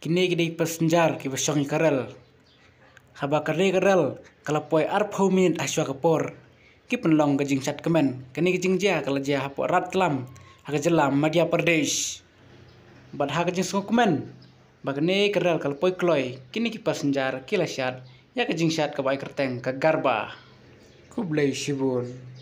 kini kini pasenjar ah, ki besong karel haba kare karel kala poi ar phau min aswa ka por ki pen long ka jing chat kemen kini ki jing jia kala jia hapo rat kelam ha ka madhya pradesh bad ha ka jing sok kemen ba kini karel kala poi kloi kini ki pasenjar ki la syat ya ka jing syat ka bai kerteng ka garba ku blai shibun